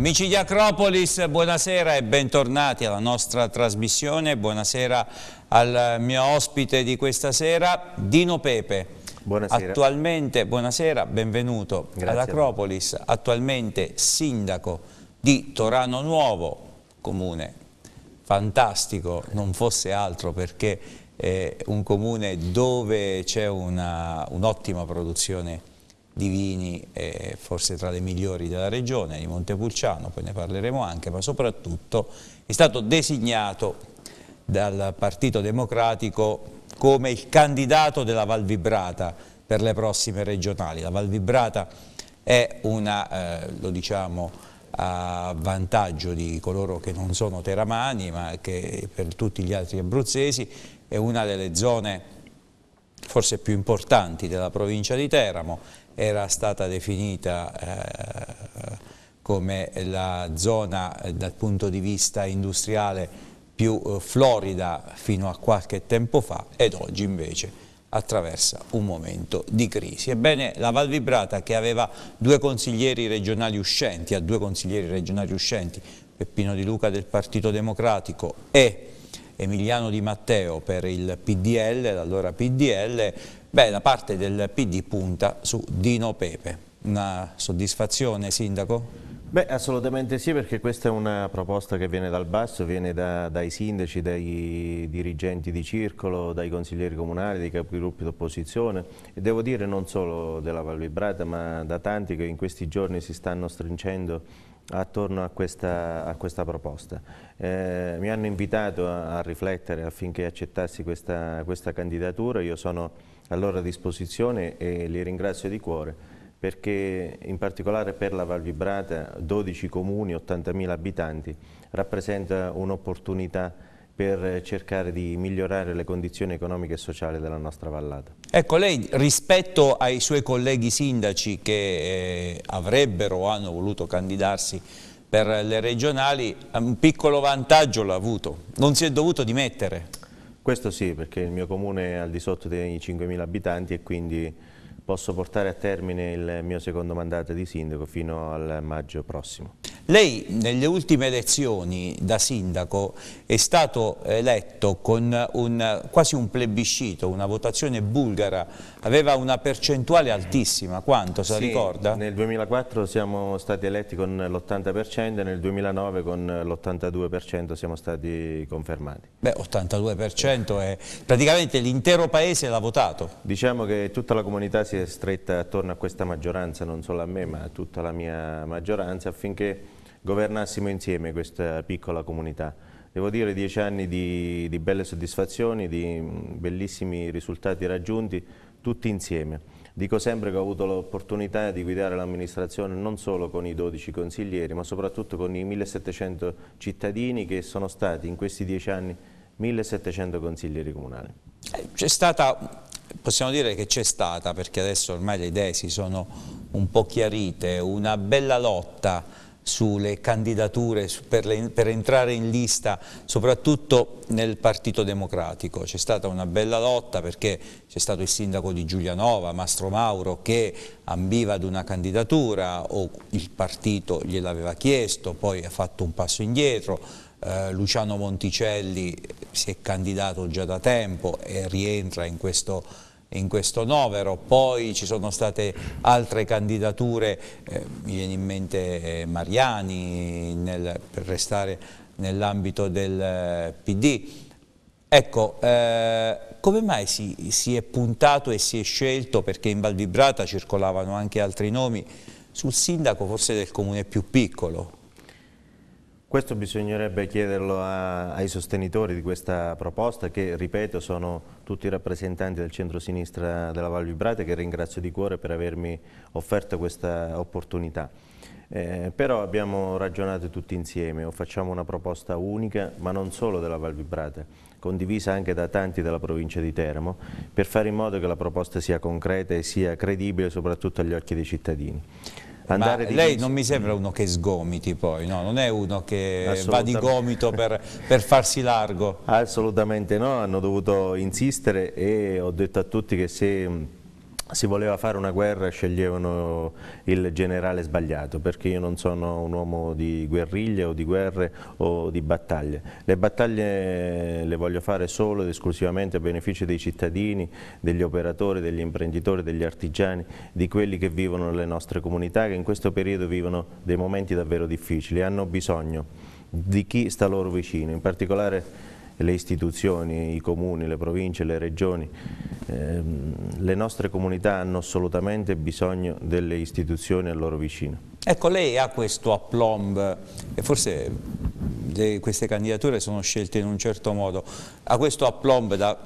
Amici di Acropolis, buonasera e bentornati alla nostra trasmissione, buonasera al mio ospite di questa sera, Dino Pepe. Buonasera. Attualmente, buonasera, benvenuto ad Acropolis. attualmente sindaco di Torano Nuovo, comune fantastico, non fosse altro perché è un comune dove c'è un'ottima un produzione di vini eh, forse tra le migliori della regione, di Montepulciano, poi ne parleremo anche, ma soprattutto è stato designato dal Partito Democratico come il candidato della Val Vibrata per le prossime regionali. La Val Vibrata è una, eh, lo diciamo, a vantaggio di coloro che non sono teramani ma che per tutti gli altri abruzzesi è una delle zone forse più importanti della provincia di Teramo era stata definita eh, come la zona eh, dal punto di vista industriale più eh, florida fino a qualche tempo fa ed oggi invece attraversa un momento di crisi. Ebbene, la Val Vibrata che aveva due consiglieri regionali uscenti, ha due consiglieri regionali uscenti, Peppino Di Luca del Partito Democratico e Emiliano Di Matteo per il PDL, l'allora PDL, Beh, la parte del PD punta su Dino Pepe. Una soddisfazione, Sindaco? Beh, assolutamente sì, perché questa è una proposta che viene dal basso, viene da, dai sindaci, dai dirigenti di circolo, dai consiglieri comunali, dai capigruppi d'opposizione e devo dire non solo della Val Vibrata, ma da tanti che in questi giorni si stanno stringendo attorno a questa, a questa proposta. Eh, mi hanno invitato a, a, riflettere affinché accettassi questa, questa candidatura, io sono a loro disposizione e li ringrazio di cuore perché in particolare per la Val Vibrata 12 comuni, 80.000 abitanti rappresenta un'opportunità per cercare di migliorare le condizioni economiche e sociali della nostra vallata. Ecco, lei rispetto ai suoi colleghi sindaci che eh, avrebbero o hanno voluto candidarsi per le regionali, un piccolo vantaggio l'ha avuto, non si è dovuto dimettere. Questo sì, perché il mio comune è al di sotto dei 5.000 abitanti e quindi posso portare a termine il mio secondo mandato di sindaco fino al maggio prossimo. Lei nelle ultime elezioni da sindaco è stato eletto con un, quasi un plebiscito, una votazione bulgara aveva una percentuale altissima, quanto se sì, la ricorda? Nel 2004 siamo stati eletti con l'80% e nel 2009 con l'82% siamo stati confermati. Beh, 82% è praticamente l'intero paese l'ha votato. Diciamo che tutta la comunità si è stretta attorno a questa maggioranza, non solo a me ma a tutta la mia maggioranza affinché governassimo insieme questa piccola comunità. Devo dire dieci anni di, di belle soddisfazioni, di bellissimi risultati raggiunti, tutti insieme. Dico sempre che ho avuto l'opportunità di guidare l'amministrazione non solo con i 12 consiglieri, ma soprattutto con i 1700 cittadini che sono stati in questi dieci anni 1700 consiglieri comunali. Eh, c'è stata, possiamo dire che c'è stata, perché adesso ormai le idee si sono un po' chiarite, una bella lotta sulle candidature per, le, per entrare in lista, soprattutto nel Partito Democratico. C'è stata una bella lotta perché c'è stato il sindaco di Giulianova, Mastro Mauro, che ambiva ad una candidatura o il partito gliel'aveva chiesto, poi ha fatto un passo indietro. Eh, Luciano Monticelli si è candidato già da tempo e rientra in questo in questo novero, poi ci sono state altre candidature, eh, mi viene in mente eh, Mariani nel, per restare nell'ambito del eh, PD. Ecco, eh, come mai si, si, è puntato e si è scelto, perché in Val Vibrata circolavano anche altri nomi, sul sindaco forse del comune più piccolo? Questo bisognerebbe chiederlo a, ai sostenitori di questa proposta che, ripeto, sono tutti i rappresentanti del centro-sinistra della Val Vibrate che ringrazio di cuore per avermi offerto questa opportunità. Eh, però abbiamo ragionato tutti insieme o facciamo una proposta unica, ma non solo della Val Vibrate, condivisa anche da tanti della provincia di Teramo, per fare in modo che la proposta sia concreta e sia credibile soprattutto agli occhi dei cittadini andare Ma lei non mi sembra uno che sgomiti poi, no? non è uno che va di gomito per, per, farsi largo. Assolutamente no, hanno dovuto insistere e ho detto a tutti che se si voleva fare una guerra sceglievano il generale sbagliato perché io non sono un uomo di guerriglia o di guerre o di battaglie. Le battaglie le voglio fare solo ed esclusivamente a beneficio dei cittadini, degli operatori, degli imprenditori, degli artigiani, di quelli che vivono nelle nostre comunità che in questo periodo vivono dei momenti davvero difficili hanno bisogno di chi sta loro vicino, in particolare le istituzioni, i comuni, le province, le regioni, eh, le nostre comunità hanno assolutamente bisogno delle istituzioni al loro vicino. Ecco, lei ha questo aplomb, e forse le, queste candidature sono scelte in un certo modo, ha questo aplomb da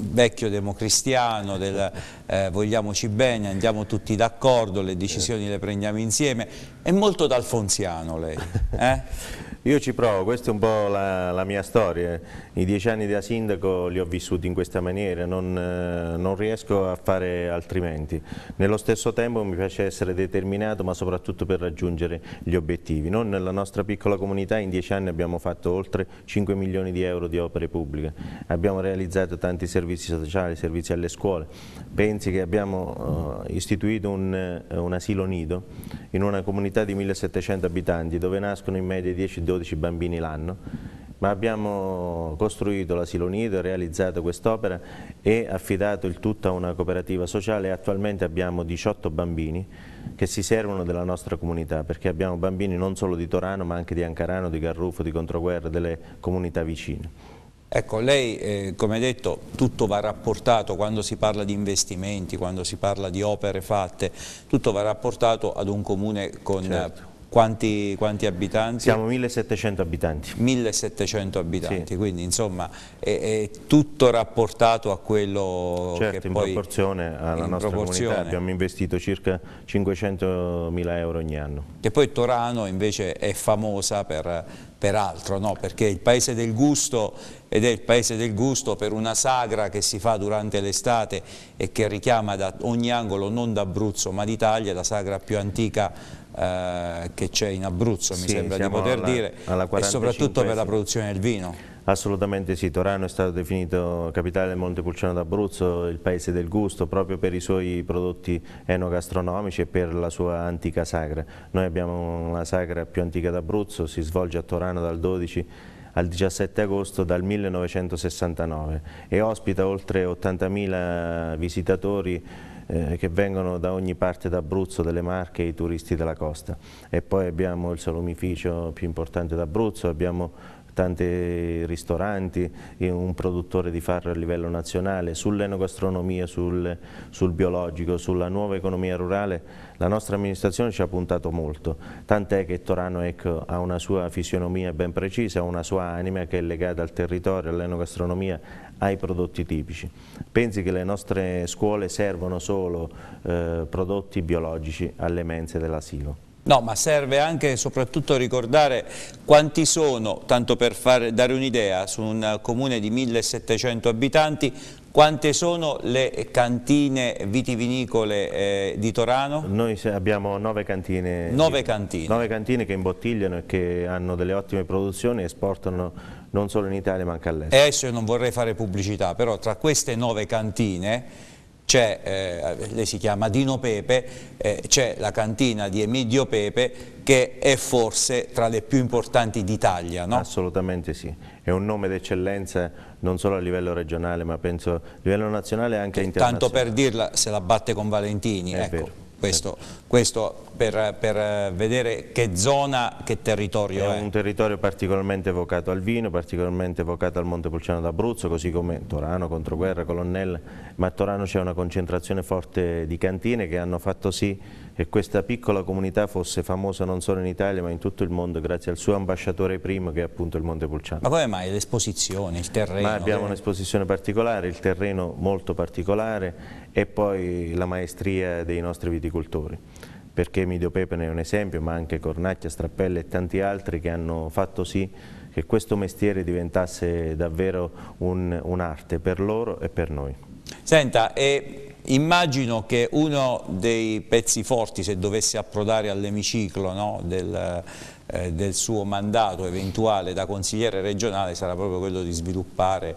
vecchio democristiano, del eh, vogliamoci bene, andiamo tutti d'accordo, le decisioni le prendiamo insieme, è molto d'alfonsiano lei. Eh? Io ci provo, questa è un po' la, la mia storia, i dieci anni da sindaco li ho vissuti in questa maniera, non, eh, non, riesco a fare altrimenti. Nello stesso tempo mi piace essere determinato ma soprattutto per raggiungere gli obiettivi. Noi nella nostra piccola comunità in dieci anni abbiamo fatto oltre 5 milioni di euro di opere pubbliche, abbiamo realizzato tanti servizi sociali, servizi alle scuole, pensi che abbiamo eh, istituito un, eh, un asilo nido in una comunità di 1700 abitanti dove nascono in media 10-12 12 bambini l'anno ma abbiamo costruito l'asilo nido, realizzato quest'opera e affidato il tutto a una cooperativa sociale attualmente abbiamo 18 bambini che si servono della nostra comunità perché abbiamo bambini non solo di Torano ma anche di Ancarano, di Garrufo, di Controguerra, delle comunità vicine. Ecco, lei, eh, come detto, tutto va rapportato quando si parla di investimenti, quando si parla di opere fatte, tutto va rapportato ad un comune con certo quanti, quanti, abitanti? Siamo 1700 abitanti. 1700 abitanti, sì. quindi insomma è, è, tutto rapportato a quello certo, che in poi... in proporzione alla in nostra proporzione. comunità abbiamo investito circa 500 mila euro ogni anno. Che poi Torano invece è famosa per, per altro, no? perché è il paese del gusto ed è il paese del gusto per una sagra che si fa durante l'estate e che richiama da ogni angolo non d'Abruzzo ma d'Italia, la sagra più antica eh, che c'è in Abruzzo, sì, mi sembra di poter alla, dire, alla e soprattutto per la produzione del vino. Assolutamente sì, Torano è stato definito capitale del Montepulciano d'Abruzzo, il paese del gusto, proprio per i suoi prodotti enogastronomici e per la sua antica sagra. Noi abbiamo la sagra più antica d'Abruzzo, si svolge a Torano dal 12 al 17 agosto dal 1969 e ospita oltre 80.000 visitatori eh, che vengono da ogni parte d'Abruzzo, delle Marche, i turisti della costa. E poi abbiamo il salumificio più importante d'Abruzzo, abbiamo tanti ristoranti, eh, un produttore di farro a livello nazionale, sull'enogastronomia, sul, sul, biologico, sulla nuova economia rurale, la nostra amministrazione ci ha puntato molto, tant'è che Torano ecco, ha una sua fisionomia ben precisa, una sua anima che è legata al territorio, all'enogastronomia, ai prodotti tipici. Pensi che le nostre scuole servono solo eh, prodotti biologici alle mense dell'asilo? No, ma serve anche e soprattutto ricordare quanti sono, tanto per far, dare un'idea, su un comune di 1700 abitanti, quante sono le cantine vitivinicole eh, di Torano? Noi abbiamo nove cantine, nove cantine. Nove cantine che imbottigliano e che hanno delle ottime produzioni e esportano non solo in Italia ma anche all'estero. Adesso io non vorrei fare pubblicità, però tra queste nove cantine c'è, eh, lei si chiama Dino Pepe, eh, c'è la cantina di Emidio Pepe che è forse tra le più importanti d'Italia, no? Assolutamente sì, è un nome d'eccellenza non solo a livello regionale ma penso a livello nazionale e anche che, internazionale. Tanto per dirla, se la batte con Valentini, è ecco. Vero. Questo, questo per, per, vedere che zona, che territorio è. È un territorio particolarmente evocato al vino, particolarmente evocato al Monte Pulciano d'Abruzzo, così come Torano, Controguerra, Colonnella, ma a Torano c'è una concentrazione forte di cantine che hanno fatto sì che questa piccola comunità fosse famosa non solo in Italia ma in tutto il mondo grazie al suo ambasciatore primo che è appunto il Monte Pulciano. Ma come mai l'esposizione, il terreno? Ma abbiamo un'esposizione particolare, il terreno molto particolare e poi la maestria dei nostri viticoltori perché Midio ne è un esempio, ma anche Cornacchia, Strappella e tanti altri che hanno fatto sì che questo mestiere diventasse davvero un'arte un per loro e per noi. Senta, e immagino che uno dei pezzi forti, se dovesse approdare all'emiciclo no, del, eh, del suo mandato eventuale da consigliere regionale, sarà proprio quello di sviluppare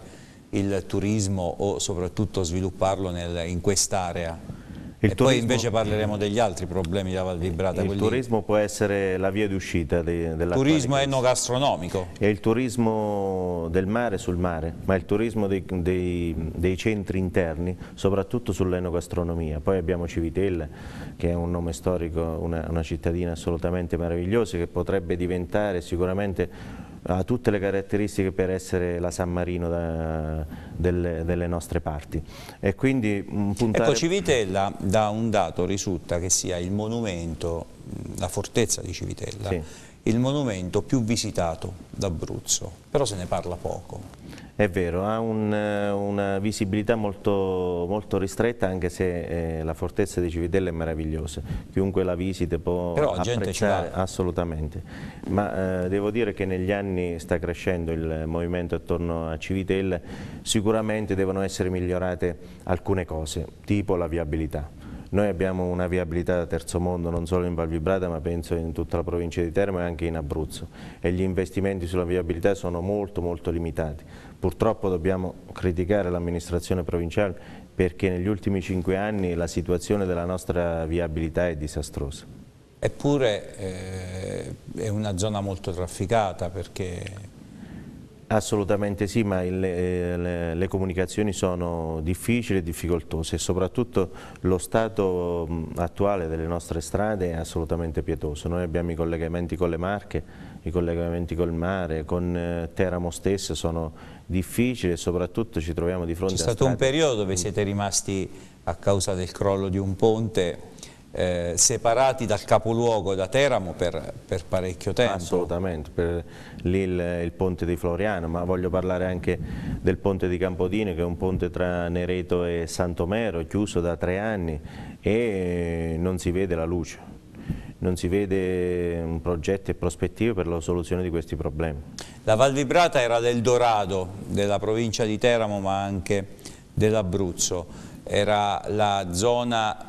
il turismo o soprattutto svilupparlo nel, in quest'area? e turismo, poi invece parleremo degli altri problemi della Val Vibrata. Il quelli... turismo può essere la via di uscita de, della Turismo enogastronomico. E il turismo del mare sul mare, ma il turismo dei, dei, dei centri interni, soprattutto sull'enogastronomia. Poi abbiamo Civitella, che è un nome storico, una, una cittadina assolutamente meravigliosa, che potrebbe diventare sicuramente ha tutte le caratteristiche per essere la San Marino da, delle, delle, nostre parti. E quindi mm, puntare... Ecco, Civitella da un dato risulta che sia il monumento, mm, la fortezza di Civitella, sì. il monumento più visitato d'Abruzzo, però se ne parla poco. È vero, ha un, eh, una visibilità molto, molto, ristretta anche se eh, la fortezza di Civitella è meravigliosa, chiunque la visita può Però apprezzare assolutamente, ma eh, devo dire che negli anni sta crescendo il movimento attorno a Civitella, sicuramente devono essere migliorate alcune cose, tipo la viabilità. Noi abbiamo una viabilità da terzo mondo non solo in Val Vibrata ma penso in tutta la provincia di Teramo e anche in Abruzzo e gli investimenti sulla viabilità sono molto molto limitati Purtroppo dobbiamo criticare l'amministrazione provinciale perché negli ultimi cinque anni la situazione della nostra viabilità è disastrosa. Eppure eh, è una zona molto trafficata perché... Assolutamente sì, ma il, eh, le, le, comunicazioni sono difficili e difficoltose e soprattutto lo stato attuale delle nostre strade è assolutamente pietoso. Noi abbiamo i collegamenti con le Marche, i collegamenti col mare, con eh, Teramo stesso sono difficili e soprattutto ci troviamo di fronte a... C'è stato un periodo dove mm. siete rimasti a causa del crollo di un ponte eh, separati dal capoluogo da Teramo per, per parecchio tempo. Assolutamente, per lì il, il, ponte di Floriano, ma voglio parlare anche del ponte di Campodino che è un ponte tra Nereto e Santomero, chiuso da tre anni e non si vede la luce non si vede un progetto e prospettive per la soluzione di questi problemi. La Val Vibrata era l'Eldorado della provincia di Teramo ma anche dell'Abruzzo, era la zona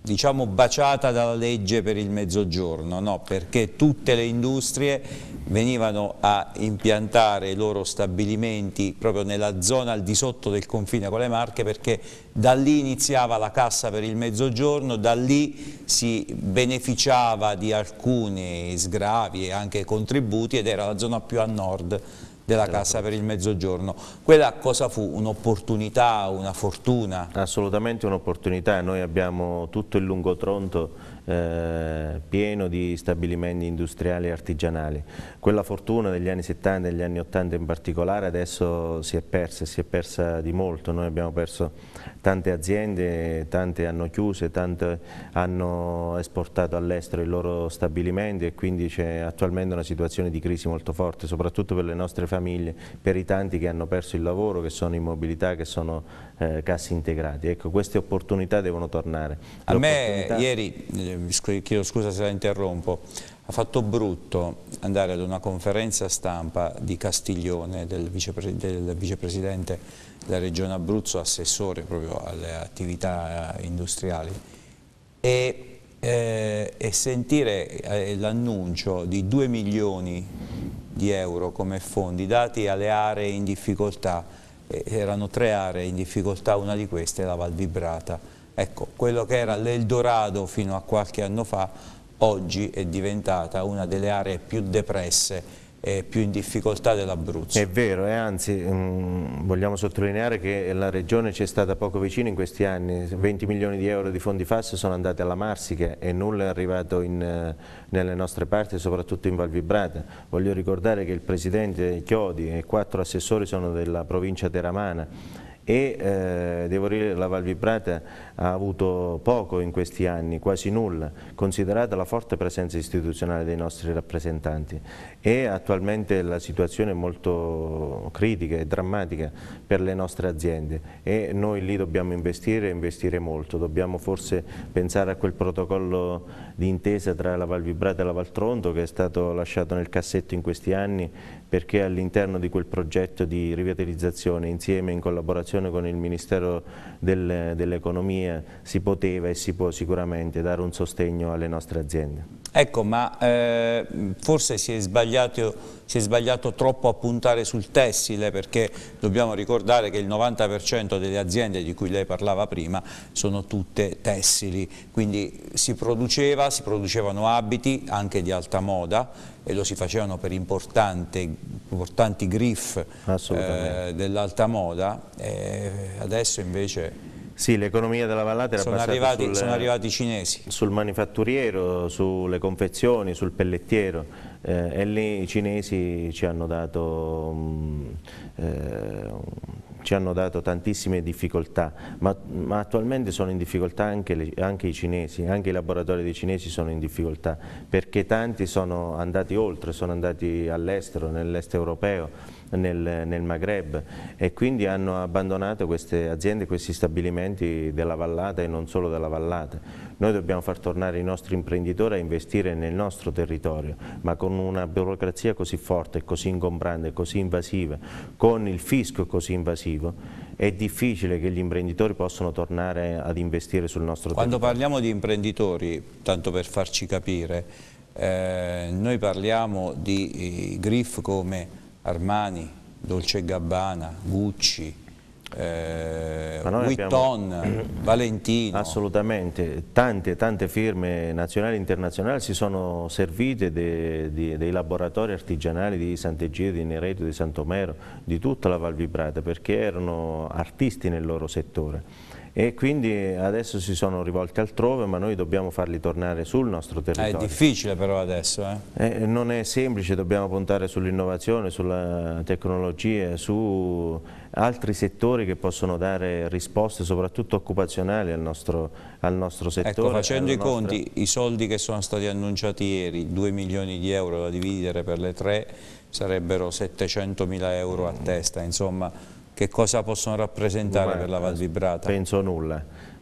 diciamo baciata dalla legge per il mezzogiorno, no? perché tutte le industrie venivano a impiantare i loro stabilimenti proprio nella zona al di sotto del confine con le Marche perché da lì iniziava la cassa per il mezzogiorno, da lì si beneficiava di alcuni sgravi e anche contributi ed era la zona più a nord della Cassa per il Mezzogiorno. Quella cosa fu? Un'opportunità, una fortuna? Assolutamente un'opportunità, noi abbiamo tutto il lungo tronto eh, pieno di stabilimenti industriali e artigianali. Quella fortuna degli anni 70 e degli anni 80 in particolare adesso si è persa, e si è persa di molto, noi abbiamo perso tante aziende, tante hanno chiuso, tante hanno esportato all'estero i loro stabilimenti e quindi c'è attualmente una situazione di crisi molto forte, soprattutto per le nostre famiglie, per i tanti che hanno perso il lavoro, che sono in mobilità, che sono eh, cassi integrati. Ecco, queste opportunità devono tornare. A me ieri, eh, chiedo scusa se la interrompo, ha fatto brutto andare ad una conferenza stampa di Castiglione, del, vicepre del vicepresidente della regione Abruzzo, assessore proprio alle attività industriali, e, eh, e sentire eh, l'annuncio di 2 milioni di euro come fondi dati alle aree in difficoltà eh, erano tre aree in difficoltà, una di queste è la Val Vibrata. Ecco, quello che era l'Eldorado fino a qualche anno fa, oggi è diventata una delle aree più depresse più in difficoltà dell'Abruzzo. È vero, eh, anzi mh, mm, vogliamo sottolineare che la regione ci è stata poco vicina in questi anni, 20 milioni di euro di fondi FAS sono andati alla Marsica e nulla è arrivato in, eh, nelle nostre parti, soprattutto in Val Vibrata. Voglio ricordare che il Presidente Chiodi e quattro assessori sono della provincia teramana e eh, devo dire che la Val Vibrata ha avuto poco in questi anni, quasi nulla, considerata la forte presenza istituzionale dei nostri rappresentanti e attualmente la situazione è molto critica e drammatica per le nostre aziende e noi lì dobbiamo investire e investire molto, dobbiamo forse pensare a quel protocollo di intesa tra la Val Vibrata e la Val Tronto che è stato lasciato nel cassetto in questi anni perché all'interno di quel progetto di rivitalizzazione insieme in collaborazione con il Ministero del, dell'Economia si poteva e si può sicuramente dare un sostegno alle nostre aziende. Ecco, ma eh, forse si è, si è, sbagliato, troppo a puntare sul tessile perché dobbiamo ricordare che il 90% delle aziende di cui lei parlava prima sono tutte tessili, quindi si produceva, si producevano abiti anche di alta moda e lo si facevano per importanti griff eh, dell'alta moda, eh, adesso invece... Sì, l'economia della vallata era sono basata arrivati, sul, sono arrivati i cinesi. sul manifatturiero, sulle confezioni, sul pellettiero eh, e lì i cinesi ci hanno dato um, eh, ci hanno dato tantissime difficoltà, ma, ma attualmente sono in difficoltà anche, le, anche, i cinesi, anche i laboratori dei cinesi sono in difficoltà, perché tanti sono andati oltre, sono andati all'estero, nell'est europeo, nel, nel, Maghreb e quindi hanno abbandonato queste aziende, questi stabilimenti della vallata e non solo della vallata. Noi dobbiamo far tornare i nostri imprenditori a investire nel nostro territorio, ma con una burocrazia così forte, così ingombrante, così invasiva, con il fisco così invasivo, è difficile che gli imprenditori possano tornare ad investire sul nostro territorio. Quando parliamo di imprenditori, tanto per farci capire, eh, noi parliamo di eh, GRIF come Armani, Dolce Gabbana, Gucci, eh, Vuitton, abbiamo... Valentino. Assolutamente, tante, tante firme nazionali e internazionali si sono servite de, de, dei laboratori artigianali di Sant'Egidio, di Nereto, di Santomero, di tutta la Val Vibrata perché erano artisti nel loro settore e quindi adesso si sono rivolti altrove ma noi dobbiamo farli tornare sul nostro ah, territorio. È difficile però adesso. Eh? Eh, non è semplice, dobbiamo puntare sull'innovazione, sulla tecnologia, su altri settori che possono dare risposte soprattutto occupazionali al nostro, al nostro settore. Ecco, facendo i nostra... conti, i soldi che sono stati annunciati ieri, 2 milioni di euro da dividere per le tre, sarebbero 700 mila euro a testa, insomma che cosa possono rappresentare Ma per la Val eh, Vibrata? Penso nulla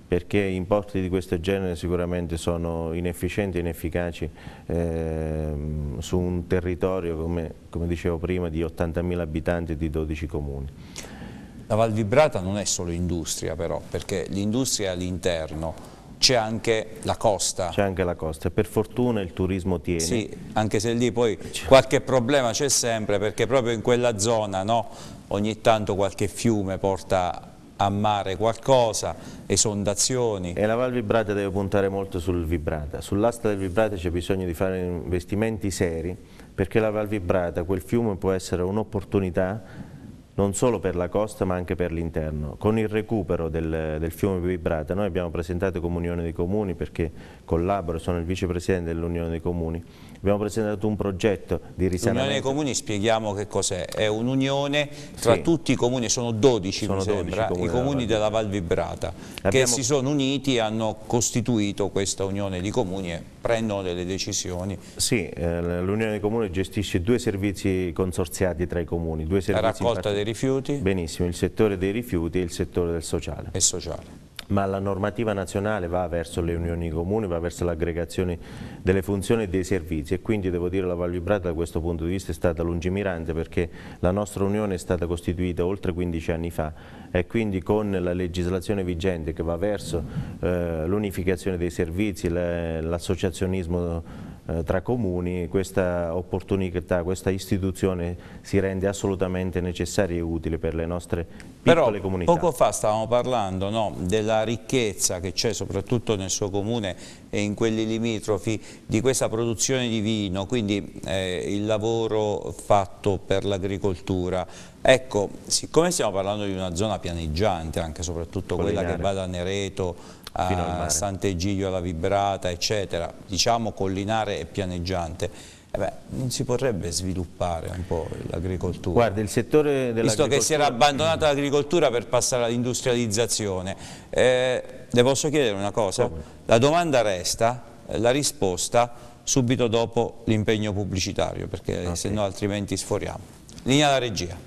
perché importi di questo genere sicuramente sono inefficienti e inefficaci eh, su un territorio, come, come dicevo prima, di 80.000 abitanti e di 12 comuni. La Val Vibrata non è solo industria però, perché l'industria è all'interno, c'è anche la costa. C'è anche la costa, per fortuna il turismo tiene. Sì, anche se lì poi qualche problema c'è sempre, perché proprio in quella zona, no? ogni tanto qualche fiume porta a mare qualcosa, esondazioni. E la Val Vibrata deve puntare molto sul Vibrata, sull'asta del Vibrata c'è bisogno di fare investimenti seri perché la Val Vibrata, quel fiume può essere un'opportunità non solo per la costa ma anche per l'interno. Con il recupero del, del, fiume Vibrata noi abbiamo presentato come Unione dei Comuni perché collaboro, sono il vicepresidente dell'Unione dei Comuni abbiamo presentato un progetto di risanamento. L'Unione dei Comuni spieghiamo che cos'è, è, è un'unione tra sì. tutti i comuni, sono 12 sono mi sembra, comuni i comuni della Val Vibrata, abbiamo... che si sono uniti e hanno costituito questa unione di comuni e prendono delle decisioni. Sì, eh, l'Unione dei Comuni gestisce due servizi consorziati tra i comuni. Due La raccolta dei rifiuti. Benissimo, il settore dei rifiuti e il settore del sociale. E sociale ma la normativa nazionale va verso le unioni comuni, va verso l'aggregazione delle funzioni e dei servizi e quindi devo dire la Val Vibrata da questo punto di vista è stata lungimirante perché la nostra unione è stata costituita oltre 15 anni fa e quindi con la legislazione vigente che va verso eh, l'unificazione dei servizi, l'associazionismo eh, tra comuni, questa opportunità, questa istituzione si rende assolutamente necessaria e utile per le nostre piccole Però, comunità. Poco fa stavamo parlando no, della ricchezza che c'è soprattutto nel suo comune e in quelli limitrofi di questa produzione di vino, quindi eh, il lavoro fatto per l'agricoltura. Ecco, siccome stiamo parlando di una zona pianeggiante, anche soprattutto quella che va da Nereto a ah, Sant'Egidio alla Vibrata, eccetera, diciamo collinare e pianeggiante. Eh beh, non si potrebbe sviluppare un po' l'agricoltura? Guarda, il settore dell'agricoltura... Visto che si era abbandonata l'agricoltura per passare all'industrializzazione, eh, le posso chiedere una cosa? Come? La domanda resta, eh, la risposta subito dopo l'impegno pubblicitario, perché okay. se no altrimenti sforiamo. Linea alla regia.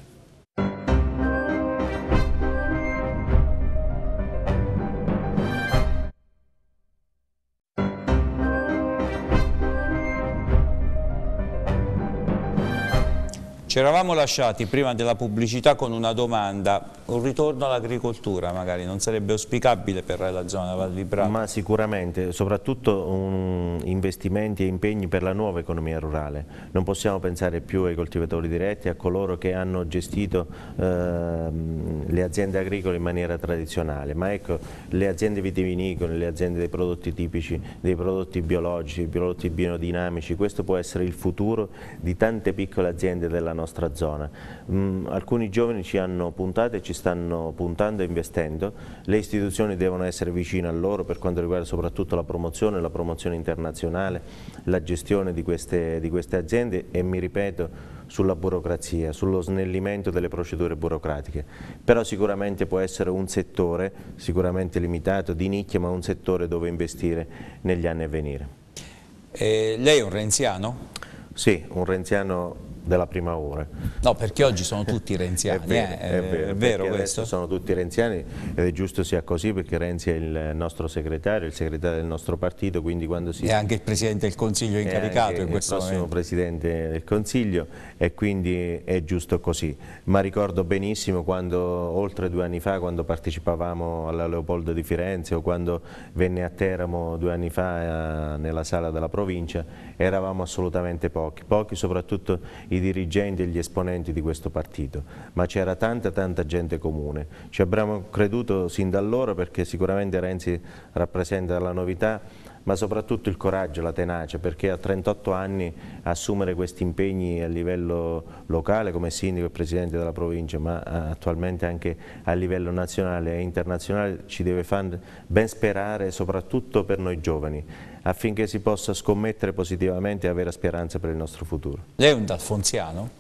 Ci eravamo lasciati prima della pubblicità con una domanda, un ritorno all'agricoltura magari, non sarebbe auspicabile per la zona Val di Bravo? Ma sicuramente, soprattutto um, investimenti e impegni per la nuova economia rurale. Non possiamo pensare più ai coltivatori diretti, a coloro che hanno gestito eh, le aziende agricole in maniera tradizionale, ma ecco, le aziende vitivinicole, le aziende dei prodotti tipici, dei prodotti biologici, dei prodotti biodinamici, questo può essere il futuro di tante piccole aziende della nostra nostra zona. Mm, alcuni giovani ci hanno puntato e ci stanno puntando e investendo, le istituzioni devono essere vicine a loro per quanto riguarda soprattutto la promozione, la promozione internazionale, la gestione di queste, di queste aziende e mi ripeto sulla burocrazia, sullo snellimento delle procedure burocratiche, però sicuramente può essere un settore, sicuramente limitato, di nicchia, ma un settore dove investire negli anni a venire. Eh, lei è un renziano? Sì, un renziano della prima ora. No, perché oggi sono eh, tutti renziani, è vero, eh? è vero, è vero questo? sono tutti renziani ed è giusto sia così perché Renzi è il nostro segretario, il segretario del nostro partito, quindi quando si... È anche il Presidente del Consiglio eh, incaricato in questo momento. È il prossimo Presidente del Consiglio e quindi è giusto così. Ma ricordo benissimo quando, oltre due anni fa, quando partecipavamo alla Leopoldo di Firenze o quando venne a Teramo due anni fa eh, nella sala della provincia eravamo assolutamente pochi, pochi soprattutto i dirigenti e gli esponenti di questo partito, ma c'era tanta tanta gente comune. Ci abbiamo creduto sin da allora perché sicuramente Renzi rappresenta la novità, ma soprattutto il coraggio, la tenacia, perché a 38 anni assumere questi impegni a livello locale come sindaco e presidente della provincia, ma eh, attualmente anche a livello nazionale e internazionale ci deve far ben sperare soprattutto per noi giovani affinché si possa scommettere positivamente e avere speranza per il nostro futuro. Lei è un dalfonziano?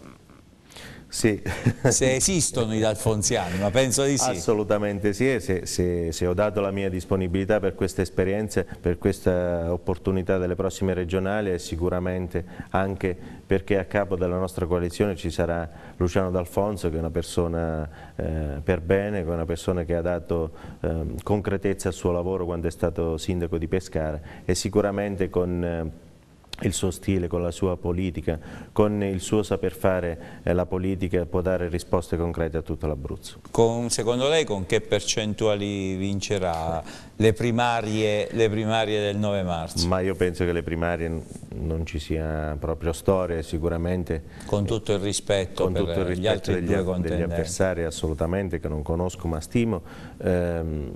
Sì. se esistono i dalfonziani, ma penso di sì. Assolutamente sì, se, se, se, ho dato la mia disponibilità per queste esperienze, per questa opportunità delle prossime regionali è sicuramente anche perché a capo della nostra coalizione ci sarà Luciano D'Alfonso che è una persona eh, per bene, che è una persona che ha dato eh, concretezza al suo lavoro quando è stato sindaco di Pescara e sicuramente con... Eh, il suo stile, con la sua politica, con il suo saper fare eh, la politica può dare risposte concrete a tutto l'Abruzzo. Secondo lei con che percentuali vincerà le primarie, le primarie, del 9 marzo? Ma io penso che le primarie non ci sia proprio storia sicuramente. Con tutto il rispetto con per tutto il rispetto gli altri degli, due degli avversari assolutamente che non conosco ma stimo, ehm,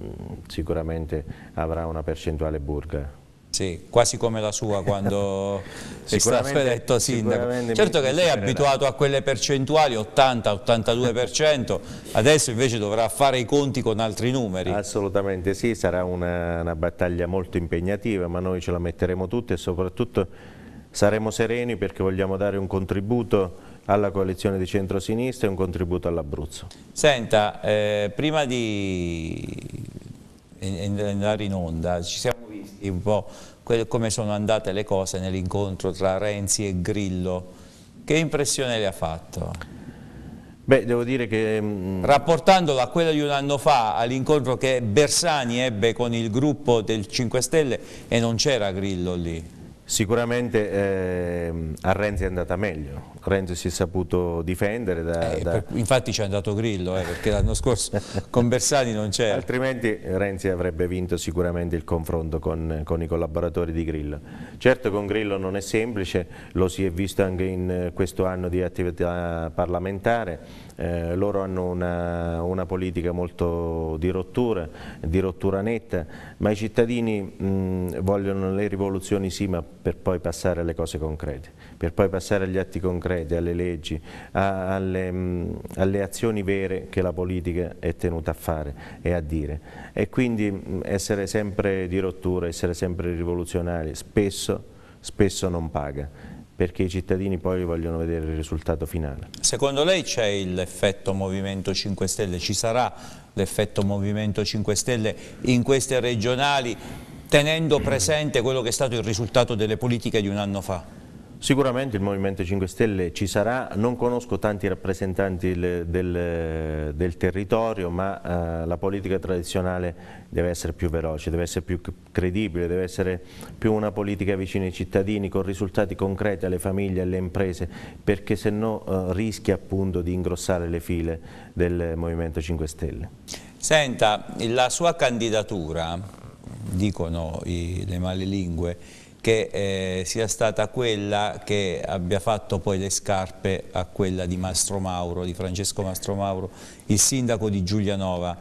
sicuramente avrà una percentuale burga sì, quasi come la sua quando è stato eletto sindaco. Certo che lei è abituato a quelle percentuali, 80-82%, adesso invece dovrà fare i conti con altri numeri. Assolutamente sì, sarà una, una battaglia molto impegnativa, ma noi ce la metteremo tutti e soprattutto saremo sereni perché vogliamo dare un contributo alla coalizione di centro-sinistra e un contributo all'Abruzzo. Senta, eh, prima di andare in onda, ci siamo un po' come sono andate le cose nell'incontro tra Renzi e Grillo. Che impressione le ha fatto? Beh, devo dire che... Mm, Rapportandolo a quello di un anno fa, all'incontro che Bersani ebbe con il gruppo del 5 Stelle e non c'era Grillo lì. Sicuramente eh, a Renzi è andata meglio, Renzi si è saputo difendere. Da, eh, da... Per, infatti ci è andato Grillo, eh, perché l'anno scorso con Bersani non c'era. Altrimenti Renzi avrebbe vinto sicuramente il confronto con, con, i collaboratori di Grillo. Certo con Grillo non è semplice, lo si è visto anche in questo anno di attività parlamentare, eh, loro hanno una, una, politica molto di rottura, di rottura netta, ma i cittadini mh, vogliono le rivoluzioni sì, ma per poi passare alle cose concrete, per poi passare agli atti concreti, alle leggi, a, alle, mh, alle, azioni vere che la politica è tenuta a fare e a dire. E quindi mh, essere sempre di rottura, essere sempre rivoluzionari, spesso, spesso non paga perché i cittadini poi vogliono vedere il risultato finale. Secondo lei c'è l'effetto Movimento 5 Stelle? Ci sarà l'effetto Movimento 5 Stelle in queste regionali tenendo presente quello che è stato il risultato delle politiche di un anno fa? Sicuramente il Movimento 5 Stelle ci sarà, non conosco tanti rappresentanti del, del, del territorio, ma eh, la politica tradizionale deve essere più veloce, deve essere più credibile, deve essere più una politica vicina ai cittadini, con risultati concreti alle famiglie, alle imprese, perché se no eh, rischia appunto di ingrossare le file del Movimento 5 Stelle. Senta, la sua candidatura, dicono i, le male lingue, che eh, sia stata quella che abbia fatto poi le scarpe a quella di Mastro Mauro, di Francesco Mastro Mauro, il sindaco di Giulianova,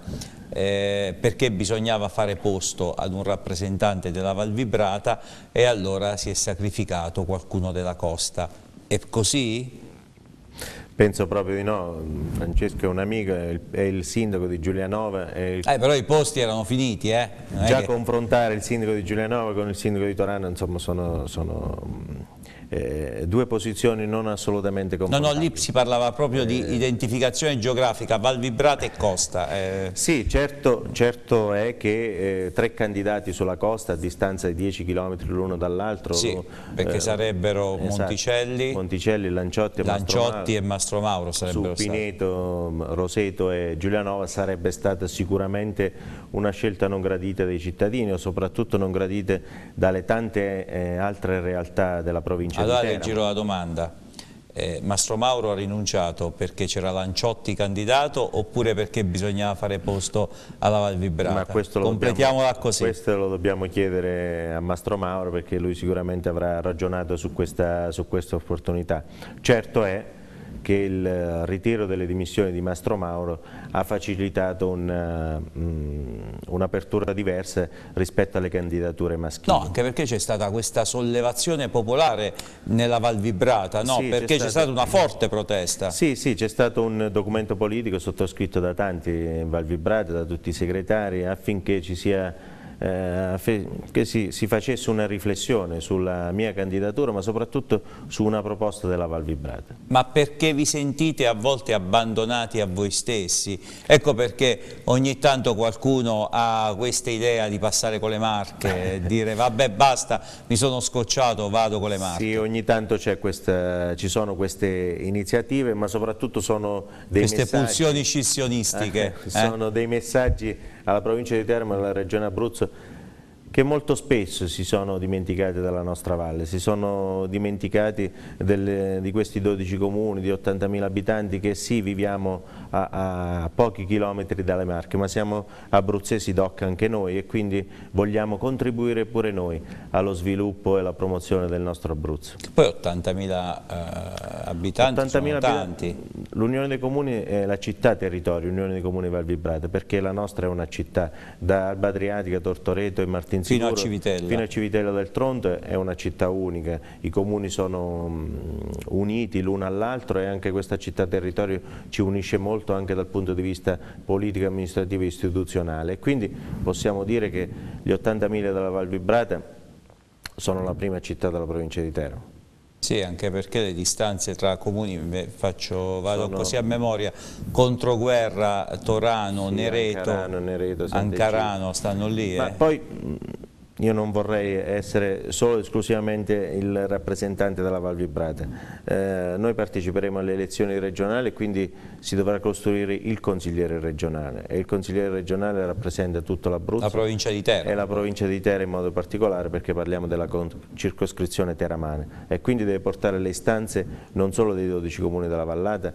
eh, perché bisognava fare posto ad un rappresentante della Val Vibrata e allora si è sacrificato qualcuno della costa. È così? Penso proprio di no, Francesco è un amico, è il, sindaco di Giulianova. Il... Eh, però i posti erano finiti, eh? Già che... confrontare il sindaco di Giulianova con il sindaco di Torano, insomma, sono, sono eh, due posizioni non assolutamente confrontabili. No, no, lì si parlava proprio di eh. identificazione geografica, Val Vibrate e Costa. Eh. Sì, certo, certo, è che eh, tre candidati sulla costa a distanza di 10 km l'uno dall'altro. Sì, eh, perché sarebbero esatto, Monticelli, esatto, Monticelli, Lanciotti, e, Lanciotti Mastro Mauro. Su Pineto, Roseto e Giulianova sarebbe stata sicuramente una scelta non gradita dai cittadini o soprattutto non gradita dalle tante eh, altre realtà della provincia allora di Teramo. Allora giro la domanda. Eh, Mastro Mauro ha rinunciato perché c'era Lanciotti candidato oppure perché bisognava fare posto alla Val Vibrata? Completiamola dobbiamo, così. Questo lo dobbiamo chiedere a Mastro Mauro perché lui sicuramente avrà ragionato su questa, su questa opportunità. Certo è che il eh, ritiro delle dimissioni di Mastro Mauro ha facilitato eh, mm, un'apertura un diversa rispetto alle candidature maschili. No, anche perché c'è stata questa sollevazione popolare nella Val Vibrata, no? sì, perché c'è stata... una mm. forte protesta. Sì, sì, c'è stato un documento politico sottoscritto da tanti in Val Vibrata, da tutti i segretari, affinché ci sia eh, che si, si, facesse una riflessione sulla mia candidatura ma soprattutto su una proposta della Val Vibrata. Ma perché vi sentite a volte abbandonati a voi stessi? Ecco perché ogni tanto qualcuno ha questa idea di passare con le marche, e dire vabbè basta, mi sono scocciato, vado con le marche. Sì, ogni tanto questa, ci sono queste iniziative ma soprattutto sono dei queste messaggi... Queste pulsioni scissionistiche. Eh, sono dei messaggi alla provincia di Teramo e alla regione Abruzzo che molto spesso si sono dimenticati della nostra valle, si sono dimenticati delle, di questi 12 comuni di 80.000 abitanti che sì viviamo a, a, pochi chilometri dalle Marche, ma siamo abruzzesi doc anche noi e quindi vogliamo contribuire pure noi allo sviluppo e alla promozione del nostro Abruzzo. Poi 80.000 eh, abitanti 80 sono tanti. L'Unione dei Comuni è la città territorio, l'Unione dei Comuni Val Vibrata, perché la nostra è una città, da Alba Adriatica, Tortoreto e Martino ben fino A Civitella. Fino a Civitella del Tronto è una città unica, i comuni sono mm, uniti l'uno all'altro e anche questa città territorio ci unisce molto anche dal punto di vista politico, amministrativo e istituzionale. Quindi possiamo dire che gli 80.000 della Val Vibrata sono la prima città della provincia di Teramo. Sì, anche perché le distanze tra comuni, faccio, vado Sono... così a memoria, Controguerra, Torano, sì, Nereto, Ancarano, Nereto, Ancarano stanno lì. Ma eh. poi io non vorrei essere solo e esclusivamente il rappresentante della Val Vibrate. Eh, noi parteciperemo alle elezioni regionali e quindi si dovrà costruire il consigliere regionale e il consigliere regionale rappresenta tutta l'Abruzzo. La provincia di Terra. E la provincia di Terra in modo particolare perché parliamo della circoscrizione teramane e quindi deve portare le istanze non solo dei 12 comuni della Vallata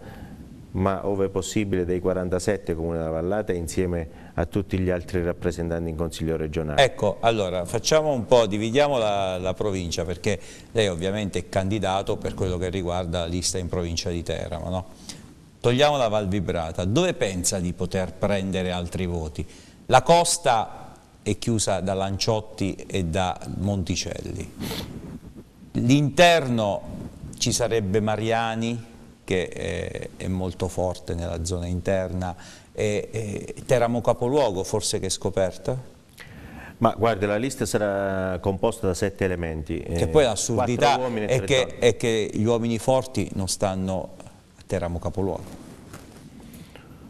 ma ove possibile dei 47 Comuni della Vallata insieme a tutti gli altri rappresentanti in Consiglio regionale. Ecco, allora facciamo un po', dividiamo la, la provincia perché lei ovviamente è candidato per quello che riguarda la lista in provincia di Teramo, no? Togliamo la Val Vibrata, dove pensa di poter prendere altri voti? La costa è chiusa da Lanciotti e da Monticelli, l'interno ci sarebbe Mariani, che eh, è molto forte nella zona interna. E, e, Teramo capoluogo forse che è scoperta? Ma guarda, la lista sarà composta da sette elementi. Che eh, poi l'assurdità è, è che gli uomini forti non stanno a Teramo capoluogo.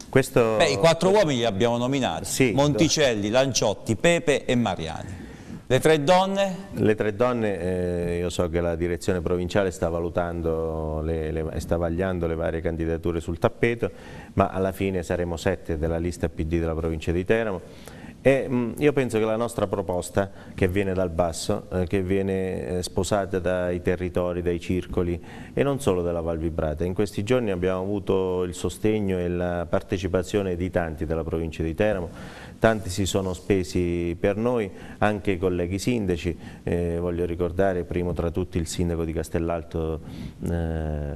Questo... Beh, i quattro uomini li abbiamo nominati, sì, Monticelli, Lanciotti, Pepe e Mariani. Le tre donne? Le tre donne, eh, io so che la direzione provinciale sta valutando le, le, sta vagliando le varie candidature sul tappeto, ma alla fine saremo sette della lista PD della provincia di Teramo e, mh, mm, io penso che la nostra proposta, che viene dal basso, eh, che viene eh, sposata dai territori, dai circoli e non solo della Val Vibrata, in questi giorni abbiamo avuto il sostegno e la partecipazione di tanti della provincia di Teramo, tanti si sono spesi per noi, anche i colleghi sindaci, eh, voglio ricordare primo tra tutti il sindaco di Castellalto eh,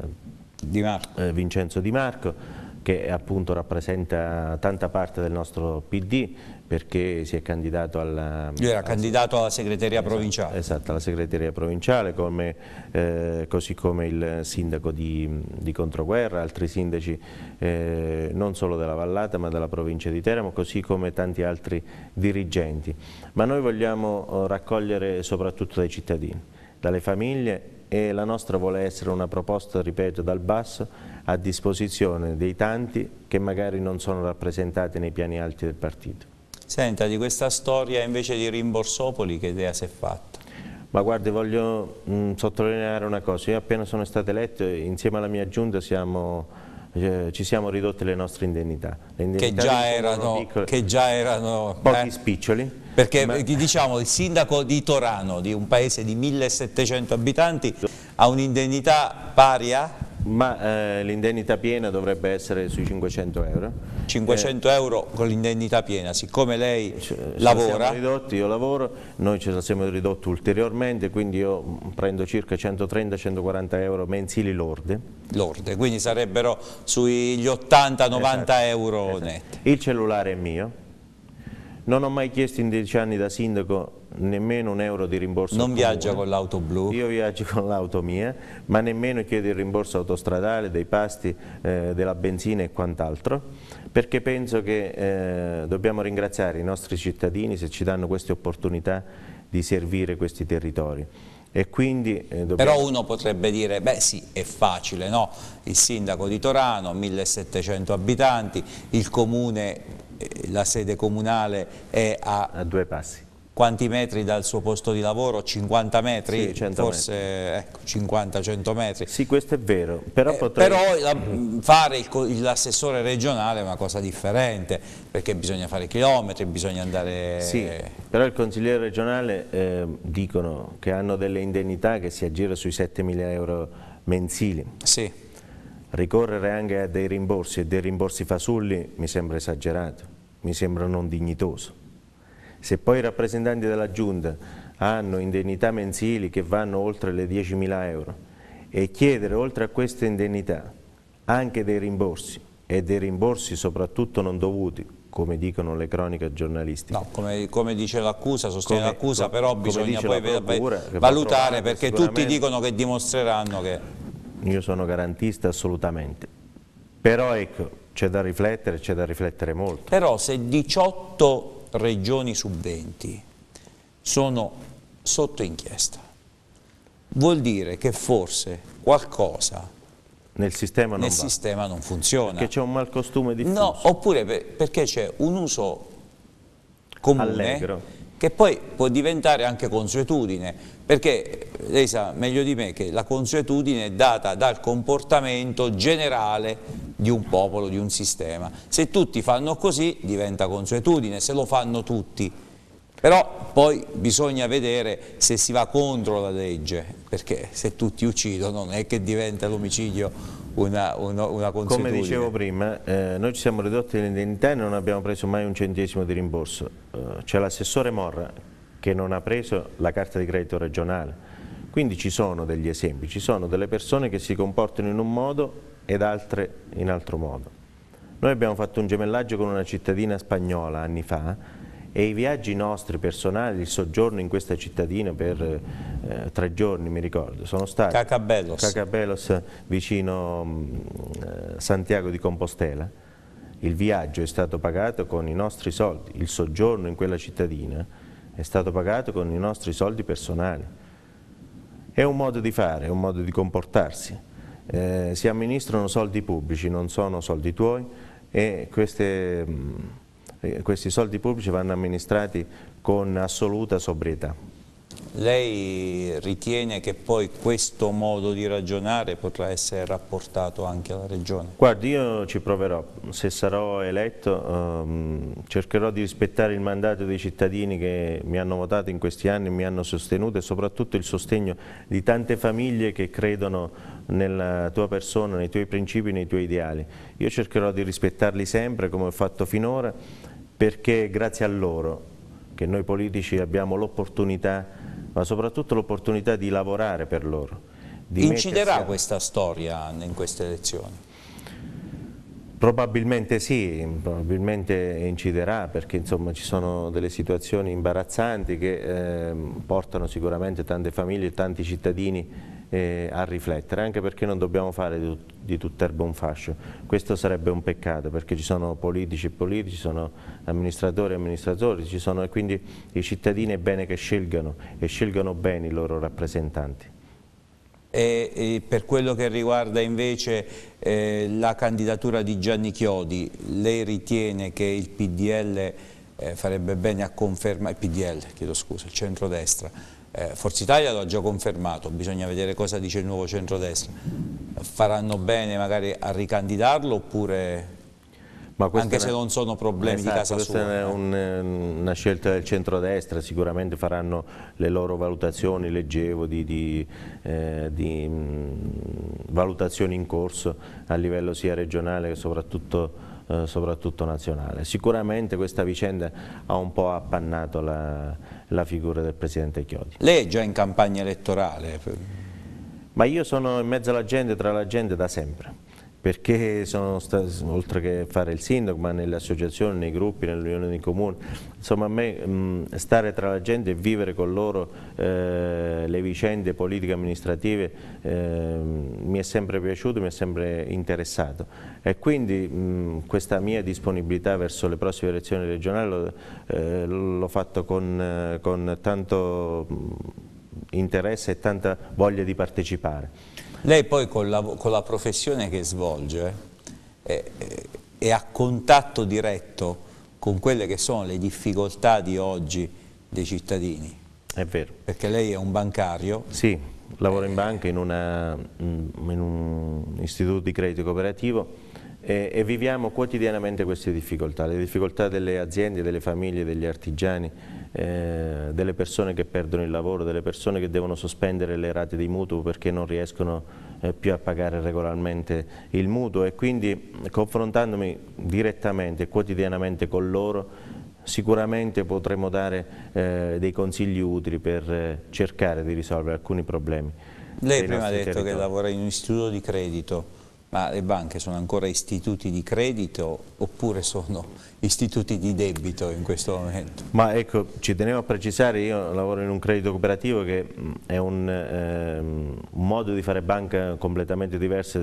di eh, Vincenzo Di Marco, che appunto rappresenta tanta parte del nostro PD, perché si è candidato alla... Era alla, candidato alla segreteria esatto, provinciale. Esatto, alla segreteria provinciale, come, eh, così come il sindaco di, di Controguerra, altri sindaci eh, non solo della Vallata ma della provincia di Teramo, così come tanti altri dirigenti. Ma noi vogliamo oh, raccogliere soprattutto dai cittadini, dalle famiglie e la nostra vuole essere una proposta, ripeto, dal basso a disposizione dei tanti che magari non sono rappresentati nei piani alti del partito. Senta, di questa storia invece di Rimborsopoli che idea si è fatta? Ma guardi, voglio mh, mm, sottolineare una cosa, io appena sono stato eletto insieme alla mia giunta siamo, eh, ci siamo ridotte le nostre indennità. Le indennità che, già erano, piccole, che, già erano, Pochi eh? spiccioli. Perché ma... diciamo il sindaco di Torano, di un paese di 1700 abitanti, ha un'indennità pari a? Ma eh, l'indennità piena dovrebbe essere sui 500 euro 500 eh. euro con l'indennità piena, siccome lei eh, ce lavora... Siamo ridotti, io lavoro, noi ce la siamo ridotti ulteriormente, quindi io prendo circa 130-140 euro mensili lorde. Lorde, quindi sarebbero sugli 80-90 esatto, euro esatto. netti. Il cellulare è mio, non ho mai chiesto in 10 anni da sindaco nemmeno un euro di rimborso. Non viaggia con l'auto blu? Io viaggio con l'auto mia, ma nemmeno chiedo il rimborso autostradale, dei pasti, eh, della benzina e quant'altro perché penso che eh, dobbiamo ringraziare i nostri cittadini se ci danno queste opportunità di servire questi territori. Quindi, eh, dobbiamo... Però uno potrebbe dire, beh sì, è facile, no? Il sindaco di Torano, 1700 abitanti, il comune, eh, la sede comunale è a... A due passi quanti metri dal suo posto di lavoro? 50 metri? Sì, forse ecco, 50-100 metri. Sì, questo è vero. Però, eh, potrei... però la, fare l'assessore regionale è una cosa differente, perché bisogna fare chilometri, bisogna andare... Sì, però il consigliere regionale eh, dicono che hanno delle indennità che si aggira sui 7.000 euro mensili. Sì. Ricorrere anche a dei rimborsi e dei rimborsi fasulli mi sembra esagerato, mi sembra non dignitoso. Se poi i rappresentanti della Giunta hanno indennità mensili che vanno oltre le 10.000 euro e chiedere oltre a queste indennità anche dei rimborsi e dei rimborsi soprattutto non dovuti come dicono le croniche giornalistiche. No, come, come, dice l'accusa, sostiene l'accusa, però bisogna poi procura, valutare perché tutti dicono che dimostreranno che... Io sono garantista assolutamente, però ecco, c'è da riflettere, c'è da riflettere molto. Però se 18 regioni subventi sono sotto inchiesta. Vuol dire che forse qualcosa nel sistema non, nel sistema non funziona. Perché c'è un malcostume diffuso. No, oppure per, perché c'è un uso comune Allegro che poi può diventare anche consuetudine, perché lei sa meglio di me che la consuetudine è data dal comportamento generale di un popolo, di un sistema. Se tutti fanno così diventa consuetudine, se lo fanno tutti. Però poi bisogna vedere se si va contro la legge, perché se tutti uccidono non è che diventa l'omicidio una, una, una consuetudine. Come dicevo prima, eh, noi ci siamo ridotti l'indennità e non abbiamo preso mai un centesimo di rimborso. Eh, C'è l'assessore Morra che non ha preso la carta di credito regionale. Quindi ci sono degli esempi, ci sono delle persone che si comportano in un modo ed altre in altro modo. Noi abbiamo fatto un gemellaggio con una cittadina spagnola anni fa e i viaggi nostri personali, il soggiorno in questa cittadina per eh, tre giorni mi ricordo, sono stati Cacabellos, Cacabellos vicino mh, mm, eh, Santiago di Compostela, il viaggio è stato pagato con i nostri soldi, il soggiorno in quella cittadina è stato pagato con i nostri soldi personali. È un modo di fare, è un modo di comportarsi. Eh, si amministrano soldi pubblici, non sono soldi tuoi e queste... Mh, mm, questi soldi pubblici vanno amministrati con assoluta sobrietà. Lei ritiene che poi questo modo di ragionare potrà essere rapportato anche alla Regione? Guardi, io ci proverò. Se sarò eletto ehm, cercherò di rispettare il mandato dei cittadini che mi hanno votato in questi anni, mi hanno sostenuto e soprattutto il sostegno di tante famiglie che credono nella tua persona, nei tuoi principi, nei tuoi ideali. Io cercherò di rispettarli sempre come ho fatto finora perché è grazie a loro che noi politici abbiamo l'opportunità, ma soprattutto l'opportunità di lavorare per loro. Inciderà a... questa storia in queste elezioni? Probabilmente sì, probabilmente inciderà perché insomma, ci sono delle situazioni imbarazzanti che eh, portano sicuramente tante famiglie e tanti cittadini eh, a riflettere, anche perché non dobbiamo fare di, tut di tutt'erba un fascio. Questo sarebbe un peccato perché ci sono politici e politici, ci sono amministratori e amministratori, ci sono, e quindi i cittadini è bene che scelgano e scelgano bene i loro rappresentanti. E, e per quello che riguarda invece eh, la candidatura di Gianni Chiodi, lei ritiene che il PDL eh, farebbe bene a confermare, PDL chiedo scusa, il centrodestra, eh, Forza Italia lo ha già confermato, bisogna vedere cosa dice il nuovo centrodestra. Faranno bene magari a ricandidarlo oppure anche se non sono problemi esatto, di casa questa sua. Questa è eh. un, eh, una scelta del centrodestra, sicuramente faranno le loro valutazioni, leggevo di, di, eh, di mm, valutazioni in corso a livello sia regionale che soprattutto eh, soprattutto nazionale. Sicuramente questa vicenda ha un po' appannato la, la figura del Presidente Chiodi. Lei è già in campagna elettorale? Ma io sono in mezzo alla gente, tra la gente da sempre perché sono stato, oltre che fare il sindaco, ma nelle associazioni, nei gruppi, nell'unione dei comuni, insomma a me mh, stare tra la gente e vivere con loro eh, le vicende politiche amministrative eh, mi è sempre piaciuto, mi è sempre interessato e quindi mh, questa mia disponibilità verso le prossime elezioni regionali eh, l'ho fatto con, con tanto interesse e tanta voglia di partecipare. Lei poi con la, con la professione che svolge è, eh, eh, è, a contatto diretto con quelle che sono le difficoltà di oggi dei cittadini. È vero. Perché lei è un bancario. Sì, lavoro in banca in, una, mm, in un istituto di credito cooperativo e, e, viviamo quotidianamente queste difficoltà, le difficoltà delle aziende, delle famiglie, degli artigiani eh, delle persone che perdono il lavoro, delle persone che devono sospendere le rate di mutuo perché non riescono eh, più a pagare regolarmente il mutuo e quindi confrontandomi direttamente, e quotidianamente con loro sicuramente potremo dare eh, dei consigli utili per eh, cercare di risolvere alcuni problemi. Lei prima ha detto territori. che lavora in un istituto di credito, ma le banche sono ancora istituti di credito oppure sono istituti di debito in questo momento? Ma ecco, ci tenevo a precisare, io lavoro in un credito cooperativo che è un, eh, un modo di fare banca completamente diverso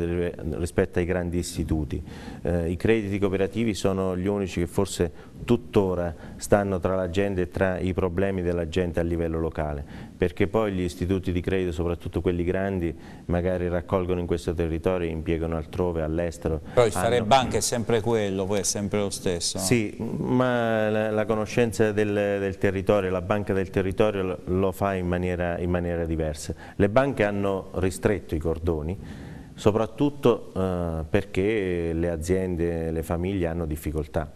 rispetto ai grandi istituti. Eh, I crediti cooperativi sono gli unici che forse tuttora stanno tra la gente e tra i problemi della gente a livello locale perché poi gli istituti di credito, soprattutto quelli grandi, magari raccolgono in questo territorio e impiegano altrove, all'estero. Però il fare hanno... banca è sempre quello, poi è sempre lo stesso. Sì, ma la, la conoscenza del, del, territorio, la banca del territorio lo, lo fa in maniera, in maniera diversa. Le banche hanno ristretto i cordoni, soprattutto eh, perché le aziende, le famiglie hanno difficoltà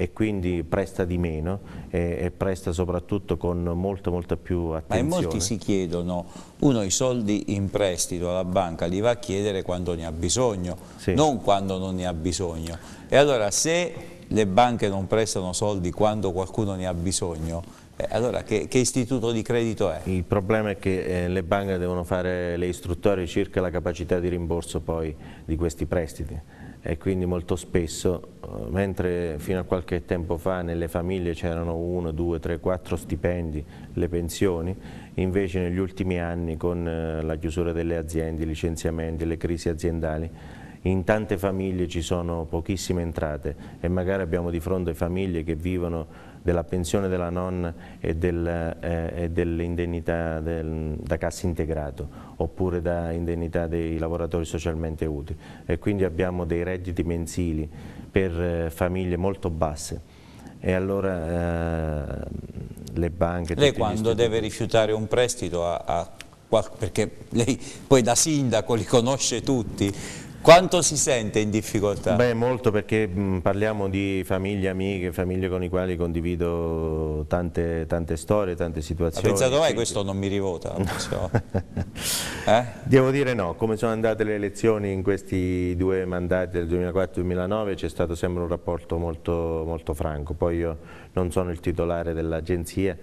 e quindi presta di meno e, e presta soprattutto con molta, molta più attenzione. Ma molti si chiedono, uno i soldi in prestito alla banca li va a chiedere quando ne ha bisogno, sì. non quando non ne ha bisogno. E allora se le banche non prestano soldi quando qualcuno ne ha bisogno, eh, allora, che, che, istituto di credito è? Il problema è che eh, le banche devono fare le istruttorie circa la capacità di rimborso poi di questi prestiti e quindi molto spesso, eh, mentre fino a qualche tempo fa nelle famiglie c'erano uno, due, tre, quattro stipendi, le pensioni, invece negli ultimi anni con eh, la chiusura delle aziende, i licenziamenti, le crisi aziendali, in tante famiglie ci sono pochissime entrate e magari abbiamo di fronte famiglie che vivono della pensione della nonna e, del, eh, dell'indennità del, da cassa integrato oppure da indennità dei lavoratori socialmente utili e quindi abbiamo dei redditi mensili per eh, famiglie molto basse e allora eh, le banche... Lei quando deve rifiutare un prestito a, a perché lei poi da sindaco li conosce tutti, quanto si sente in difficoltà? Beh, molto perché mh, parliamo di famiglie, amiche, famiglie con le quali condivido tante, tante storie, tante situazioni. Ha pensato mai eh, questo non mi rivota? No. eh? Devo dire no, come sono andate le elezioni in questi due mandati del 2004-2009 c'è stato sempre un rapporto molto, molto franco, poi io non sono il titolare dell'agenzia,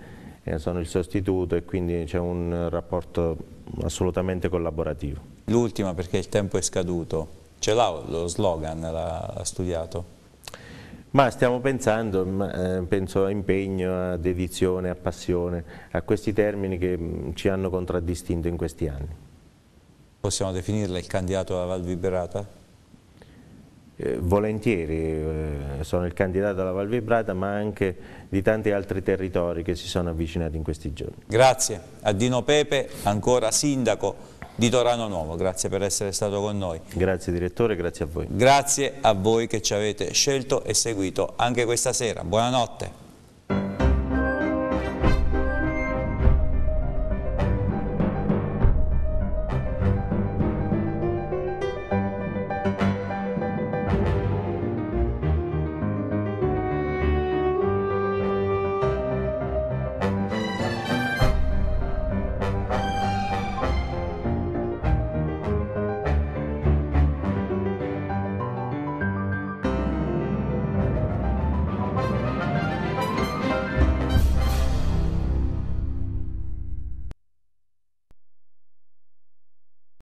eh, sono il sostituto e quindi c'è un rapporto assolutamente collaborativo. L'ultima perché il tempo è scaduto, ce l'ha lo slogan, l'ha studiato? Ma stiamo pensando, mm, eh, penso a impegno, a dedizione, a passione, a questi termini che mm, ci hanno contraddistinto in questi anni. Possiamo definirla il candidato alla Val Viberata? eh, volentieri, eh, sono il candidato alla Val Vibrata ma anche di tanti altri territori che si sono avvicinati in questi giorni. Grazie a Dino Pepe, ancora sindaco di Torano Nuovo, grazie per essere stato con noi. Grazie direttore, grazie a voi. Grazie a voi che ci avete scelto e seguito anche questa sera. Buonanotte.